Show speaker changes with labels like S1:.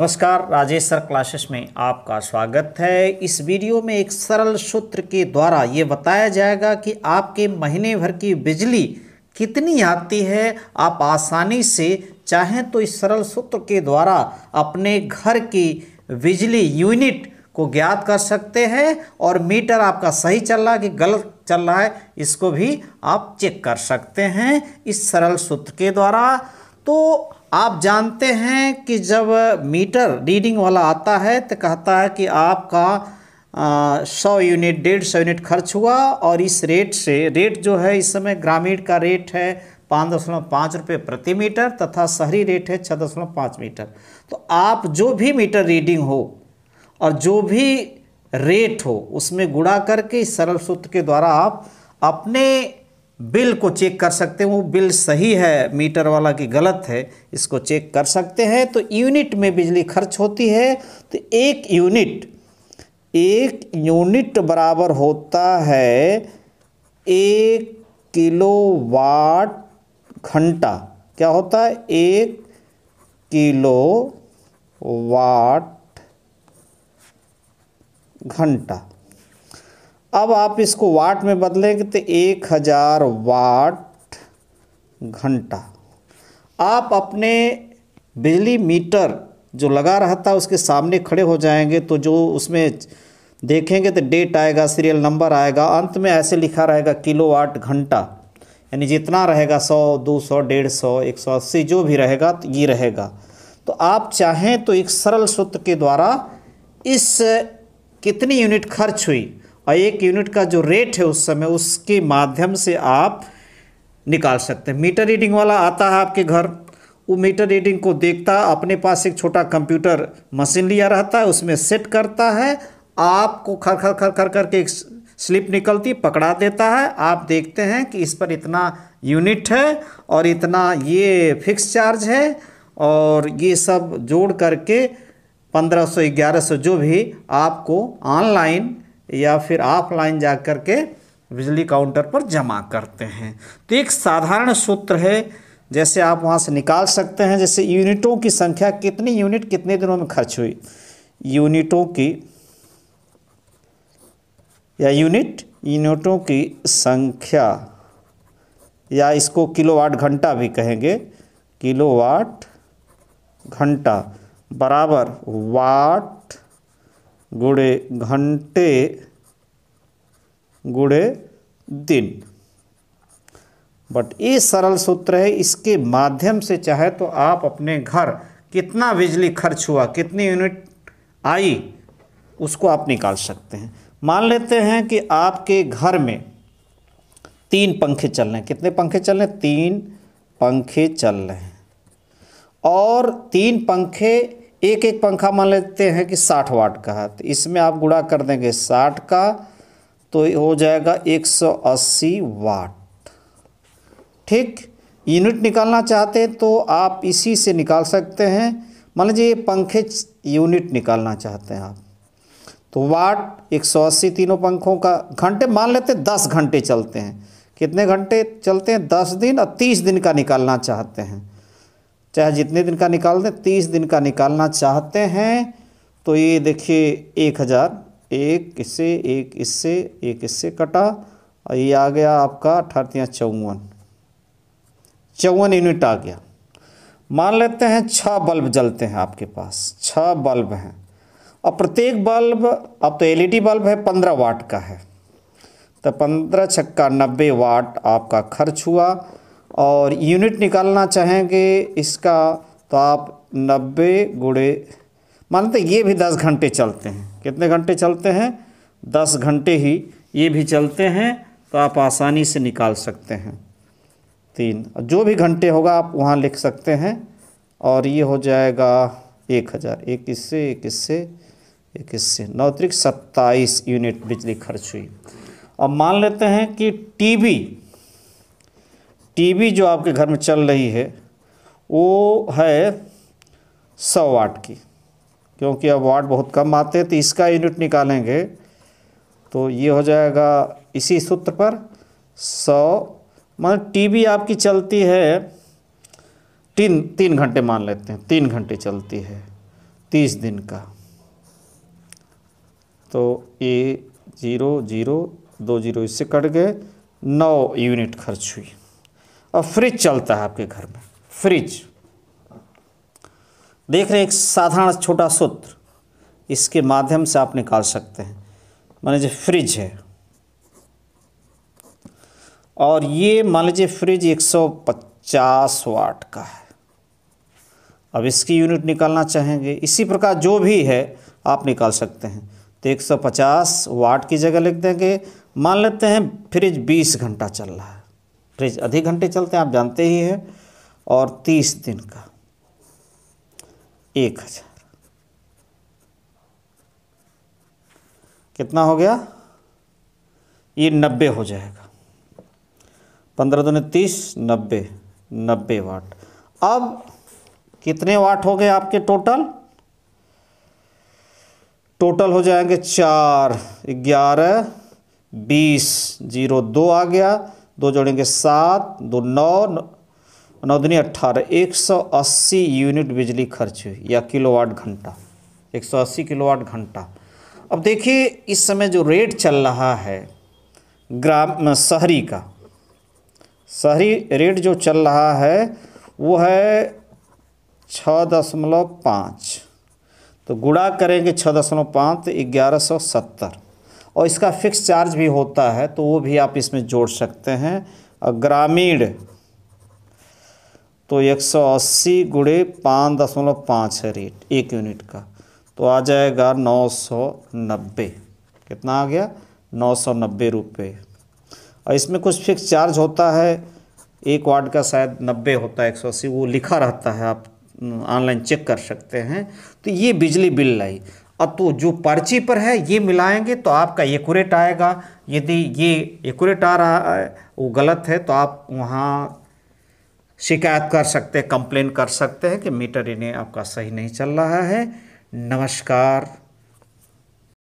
S1: नमस्कार Rajesh sir classes में आपका स्वागत है इस वीडियो में एक सरल सूत्र के द्वारा ये बताया जाएगा कि आपके महीने भर की बिजली कितनी आती है आप आसानी से चाहें तो इस सरल सूत्र के द्वारा अपने घर की बिजली यूनिट को ज्ञात कर सकते हैं और मीटर आपका सही चल रहा है कि गलत चल रहा है इसको भी आप चेक कर सकते हैं इस सरल सूत्र के द्वारा तो आप जानते हैं कि जब मीटर रीडिंग वाला आता है तो कहता है कि आपका सौ यूनिट डेढ़ सौ यूनिट खर्च हुआ और इस रेट से रेट जो है इस समय ग्रामीण का रेट है पाँच दशमलव पाँच रुपये प्रति मीटर तथा शहरी रेट है छः दशमलव पाँच मीटर तो आप जो भी मीटर रीडिंग हो और जो भी रेट हो उसमें गुड़ा करके इस सरल सूत्र के द्वारा आप अपने बिल को चेक कर सकते हैं वो बिल सही है मीटर वाला कि गलत है इसको चेक कर सकते हैं तो यूनिट में बिजली खर्च होती है तो एक यूनिट एक यूनिट बराबर होता है एक किलोवाट घंटा क्या होता है एक किलो वाट घंटा अब आप इसको वाट में बदलेंगे तो एक हज़ार वाट घंटा आप अपने बिजली मीटर जो लगा रहता है उसके सामने खड़े हो जाएंगे तो जो उसमें देखेंगे तो डेट आएगा सीरियल नंबर आएगा अंत में ऐसे लिखा रहेगा किलोवाट घंटा यानी जितना रहेगा सौ दो सौ डेढ़ सौ एक सौ अस्सी जो भी रहेगा तो ये रहेगा तो आप चाहें तो एक सरल सूत्र के द्वारा इस कितनी यूनिट खर्च हुई और एक यूनिट का जो रेट है उस समय उसके माध्यम से आप निकाल सकते हैं मीटर रीडिंग वाला आता है आपके घर वो मीटर रीडिंग को देखता अपने पास एक छोटा कंप्यूटर मशीन लिया रहता है उसमें सेट करता है आपको खर खर खर खर करके एक स्लिप निकलती पकड़ा देता है आप देखते हैं कि इस पर इतना यूनिट है और इतना ये फिक्स चार्ज है और ये सब जोड़ करके पंद्रह सौ ग्यारह सौ जो भी आपको ऑनलाइन या फिर ऑफलाइन जा कर के बिजली काउंटर पर जमा करते हैं तो एक साधारण सूत्र है जैसे आप वहाँ से निकाल सकते हैं जैसे यूनिटों की संख्या कितनी यूनिट कितने दिनों में खर्च हुई यूनिटों की या यूनिट यूनिटों की संख्या या इसको किलोवाट घंटा भी कहेंगे किलोवाट घंटा बराबर वाट गुड़े घंटे गुड़े दिन बट ये सरल सूत्र है इसके माध्यम से चाहे तो आप अपने घर कितना बिजली खर्च हुआ कितनी यूनिट आई उसको आप निकाल सकते हैं मान लेते हैं कि आपके घर में तीन पंखे चल रहे हैं कितने पंखे चल रहे हैं तीन पंखे चल रहे हैं और तीन पंखे एक एक पंखा मान लेते हैं कि साठ वाट का है तो इसमें आप गुड़ा कर देंगे साठ का तो हो जाएगा एक सौ अस्सी वाट ठीक यूनिट निकालना चाहते हैं तो आप इसी से निकाल सकते हैं मान लीजिए ये पंखे यूनिट निकालना चाहते हैं आप तो वाट 180 तीनों पंखों का घंटे मान लेते हैं दस घंटे चलते हैं कितने घंटे चलते हैं दस दिन और तीस दिन का निकालना चाहते हैं चाहे जितने दिन का निकाल दें तीस दिन का निकालना चाहते हैं तो ये देखिए एक हज़ार एक इससे एक इससे एक इससे कटा और ये आ गया आपका अठारतिया चौवन चौवन यूनिट आ गया मान लेते हैं छः बल्ब जलते हैं आपके पास छः बल्ब हैं और प्रत्येक बल्ब अब तो एलईडी बल्ब है पंद्रह वाट का है तो पंद्रह छक्का नब्बे वाट आपका खर्च हुआ और यूनिट निकालना चाहेंगे इसका तो आप नब्बे गुड़े मानते ये भी दस घंटे चलते हैं कितने घंटे चलते हैं दस घंटे ही ये भी चलते हैं तो आप आसानी से निकाल सकते हैं तीन जो भी घंटे होगा आप वहाँ लिख सकते हैं और ये हो जाएगा एक हज़ार एक इससे एक इससे एक इससे नौ तरीक सत्ताईस यूनिट बिजली खर्च हुई और मान लेते हैं कि टीवी टीवी जो आपके घर में चल रही है वो है सौ वाट की क्योंकि अब वाट बहुत कम आते हैं तो इसका यूनिट निकालेंगे तो ये हो जाएगा इसी सूत्र पर सौ मतलब टीवी आपकी चलती है तीन तीन घंटे मान लेते हैं तीन घंटे चलती है तीस दिन का तो ये जीरो जीरो दो जीरो इससे कट गए नौ यूनिट खर्च हुई और फ्रिज चलता है आपके घर में फ्रिज देख रहे हैं एक साधारण छोटा सूत्र इसके माध्यम से आप निकाल सकते हैं मान लीजिए फ्रिज है और ये मान लीजिए फ्रिज 150 वाट का है अब इसकी यूनिट निकालना चाहेंगे इसी प्रकार जो भी है आप निकाल सकते हैं तो 150 वाट की जगह लिख देंगे मान लेते हैं फ्रिज 20 घंटा चल रहा है फ्रिज अधिक घंटे चलते हैं आप जानते ही हैं और तीस दिन का एक हज़ार कितना हो गया ये नब्बे हो जाएगा पंद्रह दूनी तीस नब्बे नब्बे वाट अब कितने वाट हो गए आपके टोटल टोटल हो जाएंगे चार ग्यारह बीस जीरो दो आ गया दो जोड़ेंगे सात दो नौ नौ दुनी अट्ठारह एक सौ अस्सी यूनिट बिजली खर्च हुई या किलोवाट घंटा एक सौ अस्सी किलोवाट घंटा अब देखिए इस समय जो रेट चल रहा है ग्राम शहरी का शहरी रेट जो चल रहा है वो है छः दशमलव पाँच तो गुड़ा करेंगे छः दशमलव पाँच तो ग्यारह सौ सत्तर और इसका फिक्स चार्ज भी होता है तो वो भी आप इसमें जोड़ सकते हैं और ग्रामीण तो 180 सौ अस्सी गुड़े पाँच दशमलव पाँच है रेट एक यूनिट का तो आ जाएगा 990 कितना आ गया 990 रुपये और इसमें कुछ फिक्स चार्ज होता है एक वार्ड का शायद 90 होता है 180 वो लिखा रहता है आप ऑनलाइन चेक कर सकते हैं तो ये बिजली बिल लाई अब तो जो पर्ची पर है ये मिलाएंगे तो आपका एकूरेट आएगा यदि ये एकूरेट आ रहा है वो गलत है तो आप वहाँ शिकायत कर सकते हैं कंप्लेन कर सकते हैं कि मीटर इन्हें आपका सही नहीं चल रहा है नमस्कार